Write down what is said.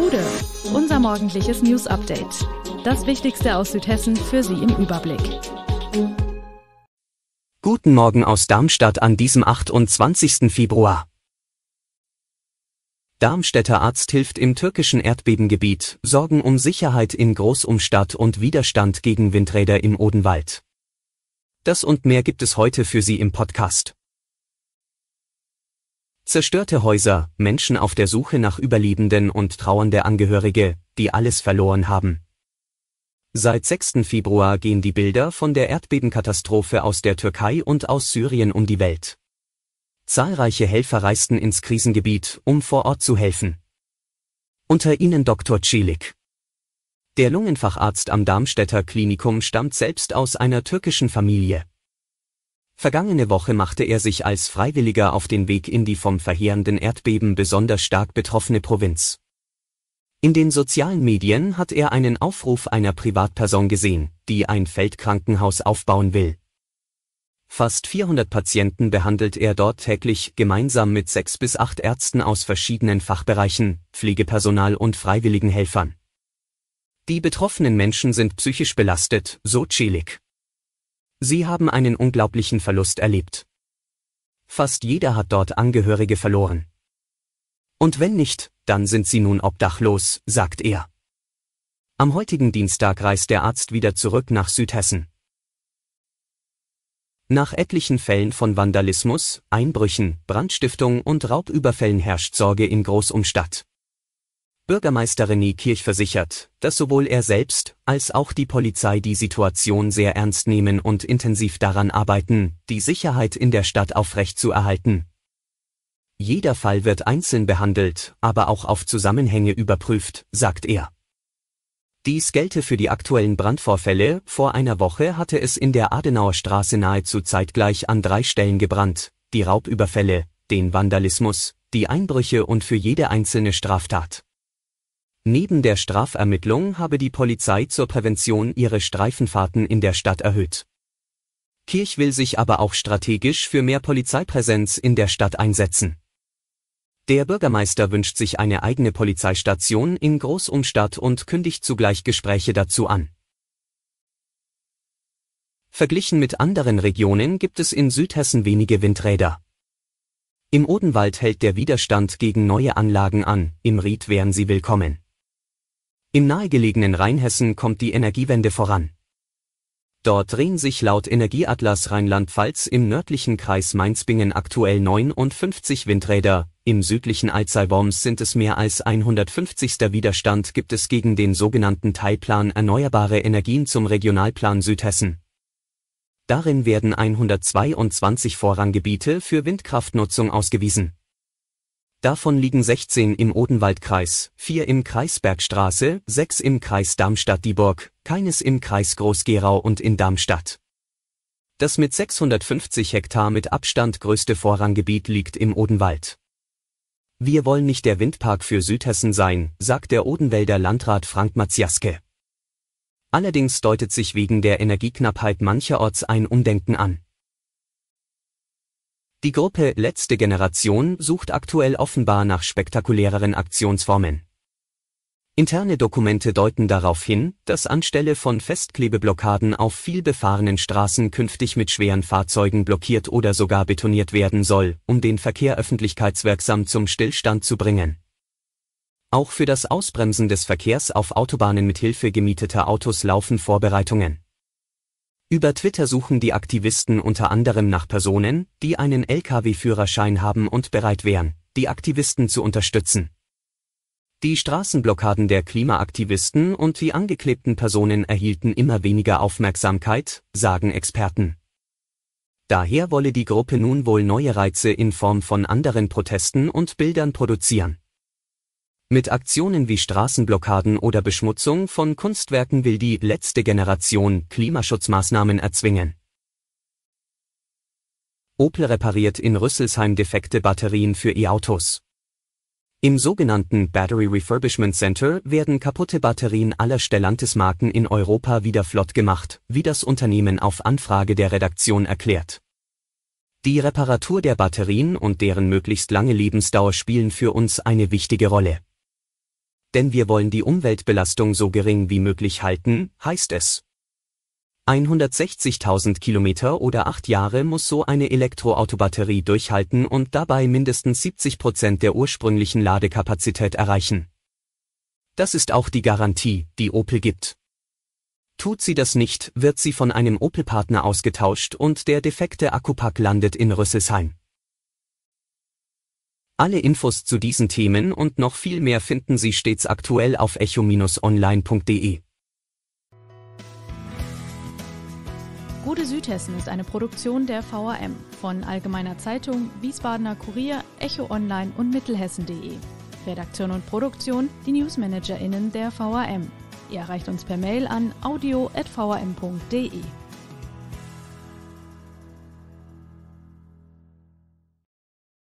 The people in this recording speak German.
Hude, unser morgendliches News Update. Das Wichtigste aus Südhessen für Sie im Überblick. Guten Morgen aus Darmstadt an diesem 28. Februar. Darmstädter Arzt hilft im türkischen Erdbebengebiet, Sorgen um Sicherheit in Großumstadt und Widerstand gegen Windräder im Odenwald. Das und mehr gibt es heute für Sie im Podcast. Zerstörte Häuser, Menschen auf der Suche nach Überlebenden und trauernde Angehörige, die alles verloren haben. Seit 6. Februar gehen die Bilder von der Erdbebenkatastrophe aus der Türkei und aus Syrien um die Welt. Zahlreiche Helfer reisten ins Krisengebiet, um vor Ort zu helfen. Unter ihnen Dr. Çelik. Der Lungenfacharzt am Darmstädter Klinikum stammt selbst aus einer türkischen Familie. Vergangene Woche machte er sich als Freiwilliger auf den Weg in die vom verheerenden Erdbeben besonders stark betroffene Provinz. In den sozialen Medien hat er einen Aufruf einer Privatperson gesehen, die ein Feldkrankenhaus aufbauen will. Fast 400 Patienten behandelt er dort täglich gemeinsam mit sechs bis acht Ärzten aus verschiedenen Fachbereichen, Pflegepersonal und freiwilligen Helfern. Die betroffenen Menschen sind psychisch belastet, so Celik. Sie haben einen unglaublichen Verlust erlebt. Fast jeder hat dort Angehörige verloren. Und wenn nicht, dann sind sie nun obdachlos, sagt er. Am heutigen Dienstag reist der Arzt wieder zurück nach Südhessen. Nach etlichen Fällen von Vandalismus, Einbrüchen, Brandstiftung und Raubüberfällen herrscht Sorge in Großumstadt. Bürgermeisterin Nikirch versichert, dass sowohl er selbst als auch die Polizei die Situation sehr ernst nehmen und intensiv daran arbeiten, die Sicherheit in der Stadt aufrechtzuerhalten. Jeder Fall wird einzeln behandelt, aber auch auf Zusammenhänge überprüft, sagt er. Dies gelte für die aktuellen Brandvorfälle, vor einer Woche hatte es in der Adenauer Straße nahezu zeitgleich an drei Stellen gebrannt, die Raubüberfälle, den Vandalismus, die Einbrüche und für jede einzelne Straftat. Neben der Strafermittlung habe die Polizei zur Prävention ihre Streifenfahrten in der Stadt erhöht. Kirch will sich aber auch strategisch für mehr Polizeipräsenz in der Stadt einsetzen. Der Bürgermeister wünscht sich eine eigene Polizeistation in Großumstadt und kündigt zugleich Gespräche dazu an. Verglichen mit anderen Regionen gibt es in Südhessen wenige Windräder. Im Odenwald hält der Widerstand gegen neue Anlagen an, im Ried wären sie willkommen. Im nahegelegenen Rheinhessen kommt die Energiewende voran. Dort drehen sich laut Energieatlas Rheinland-Pfalz im nördlichen Kreis Mainzbingen aktuell 59 Windräder, im südlichen Alzey-Worms sind es mehr als 150. Widerstand gibt es gegen den sogenannten Teilplan Erneuerbare Energien zum Regionalplan Südhessen. Darin werden 122 Vorranggebiete für Windkraftnutzung ausgewiesen Davon liegen 16 im Odenwaldkreis, 4 im Kreis Bergstraße, 6 im Kreis Darmstadt-Dieburg, keines im Kreis Groß-Gerau und in Darmstadt. Das mit 650 Hektar mit Abstand größte Vorranggebiet liegt im Odenwald. Wir wollen nicht der Windpark für Südhessen sein, sagt der Odenwälder Landrat Frank Matziaske. Allerdings deutet sich wegen der Energieknappheit mancherorts ein Umdenken an. Die Gruppe Letzte Generation sucht aktuell offenbar nach spektakuläreren Aktionsformen. Interne Dokumente deuten darauf hin, dass anstelle von Festklebeblockaden auf vielbefahrenen Straßen künftig mit schweren Fahrzeugen blockiert oder sogar betoniert werden soll, um den Verkehr öffentlichkeitswirksam zum Stillstand zu bringen. Auch für das Ausbremsen des Verkehrs auf Autobahnen mit Hilfe gemieteter Autos laufen Vorbereitungen. Über Twitter suchen die Aktivisten unter anderem nach Personen, die einen Lkw-Führerschein haben und bereit wären, die Aktivisten zu unterstützen. Die Straßenblockaden der Klimaaktivisten und die angeklebten Personen erhielten immer weniger Aufmerksamkeit, sagen Experten. Daher wolle die Gruppe nun wohl neue Reize in Form von anderen Protesten und Bildern produzieren. Mit Aktionen wie Straßenblockaden oder Beschmutzung von Kunstwerken will die letzte Generation Klimaschutzmaßnahmen erzwingen. Opel repariert in Rüsselsheim defekte Batterien für E-Autos. Im sogenannten Battery Refurbishment Center werden kaputte Batterien aller Stellantis-Marken in Europa wieder flott gemacht, wie das Unternehmen auf Anfrage der Redaktion erklärt. Die Reparatur der Batterien und deren möglichst lange Lebensdauer spielen für uns eine wichtige Rolle denn wir wollen die Umweltbelastung so gering wie möglich halten, heißt es. 160.000 Kilometer oder acht Jahre muss so eine Elektroautobatterie durchhalten und dabei mindestens 70 Prozent der ursprünglichen Ladekapazität erreichen. Das ist auch die Garantie, die Opel gibt. Tut sie das nicht, wird sie von einem Opel-Partner ausgetauscht und der defekte Akkupack landet in Rüsselsheim. Alle Infos zu diesen Themen und noch viel mehr finden Sie stets aktuell auf echo-online.de. Gute Südhessen ist eine Produktion der VRM von Allgemeiner Zeitung, Wiesbadener Kurier, Echo Online und Mittelhessen.de. Redaktion und Produktion, die NewsmanagerInnen der VRM. Ihr erreicht uns per Mail an audio.vrm.de.